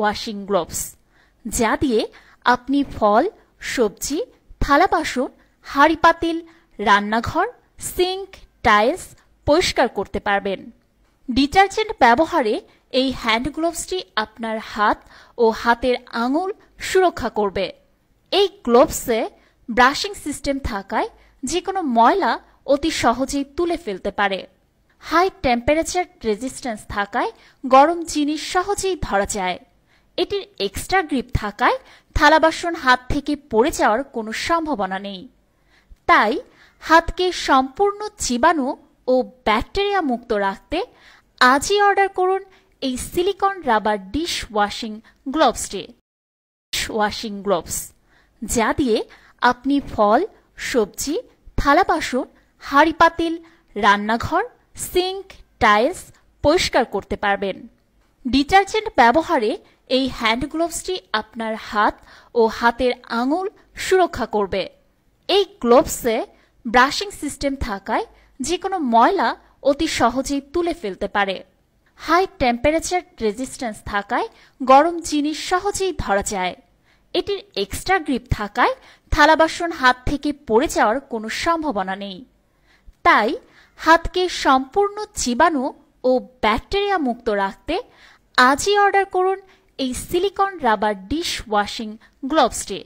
washing gloves যা দিয়ে আপনি ফল সবজি থালা বাসন হাঁড়ি পাতিল রান্নাঘর সিঙ্ক টাইলস পরিষ্কার করতে পারবেন ডিটারজেন্ট ব্যবহারে এই হ্যান্ড গ্লোভসটি আপনার হাত ও হাতের আঙুল সুরক্ষা করবে এই গ্লোভসে ব্রাশিং সিস্টেম থাকায় যে কোনো ময়লা অতি সহজেই তুলে ফেলতে পারে হাই টেম্পারেচার রেজিস্ট্যান্স থাকায় গরম জিনিস সহজেই ধরা যায় এটির এক্সট্রা গ্রিপ থাকায় থালাবাসন হাত থেকে পড়ে যাওয়ার কোনো সম্ভাবনা নেই তাই হাতকে সম্পূর্ণ জীবাণু ও ব্যাকটেরিয়া মুক্ত রাখতে আজই অর্ডার করুন এই সিলিকন রাবার ডিশ ওয়াশিং গ্লোভসটি ডিশ ওয়াশিং গ্লোভস যা দিয়ে আপনি ফল সবজি থালাবাসন হাড়ি পাতিল রান্নাঘর সিঙ্ক টাইলস পরিষ্কার করতে পারবেন ডিটারজেন্ট ব্যবহারে এই হ্যান্ড গ্লোভসটি আপনার হাত ও হাতের আঙুল সুরক্ষা করবে এই গ্লোভসে ব্রাশিং সিস্টেম থাকায় যে কোনো ময়লা অতি সহজেই তুলে ফেলতে পারে হাই টেম্পারেচার রেজিস্ট্যান্স থাকায় গরম জিনিস সহজেই ধরা যায় এটির এক্সট্রা গ্রিপ থাকায় থালাবাসন হাত থেকে পড়ে যাওয়ার কোনো সম্ভাবনা নেই তাই হাতকে সম্পূর্ণ জীবাণু ও ব্যাকটেরিয়া মুক্ত রাখতে আজই অর্ডার করুন এই সিলিকন রাবার ডিশ ওয়াশিং গ্লোভসটি